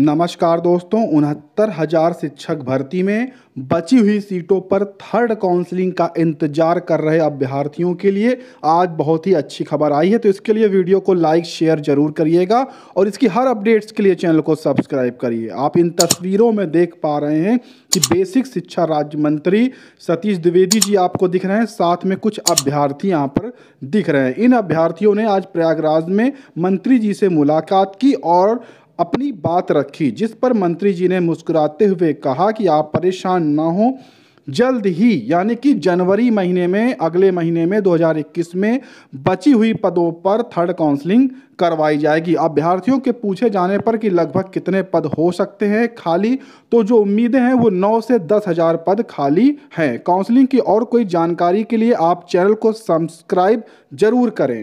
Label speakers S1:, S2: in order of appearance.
S1: नमस्कार दोस्तों उनहत्तर हजार शिक्षक भर्ती में बची हुई सीटों पर थर्ड काउंसलिंग का इंतजार कर रहे अभ्यर्थियों के लिए आज बहुत ही अच्छी खबर आई है तो इसके लिए वीडियो को लाइक शेयर जरूर करिएगा और इसकी हर अपडेट्स के लिए चैनल को सब्सक्राइब करिए आप इन तस्वीरों में देख पा रहे हैं कि बेसिक शिक्षा राज्य मंत्री सतीश द्विवेदी जी आपको दिख रहे हैं साथ में कुछ अभ्यर्थी यहाँ पर दिख रहे हैं इन अभ्यर्थियों ने आज प्रयागराज में मंत्री जी से मुलाकात की और अपनी बात रखी जिस पर मंत्री जी ने मुस्कुराते हुए कहा कि आप परेशान ना हों जल्द ही यानी कि जनवरी महीने में अगले महीने में 2021 में बची हुई पदों पर थर्ड काउंसलिंग करवाई जाएगी अभ्यर्थियों के पूछे जाने पर कि लगभग कितने पद हो सकते हैं खाली तो जो उम्मीदें हैं वो 9 से दस हज़ार पद खाली हैं काउंसलिंग की और कोई जानकारी के लिए आप चैनल को सब्सक्राइब जरूर करें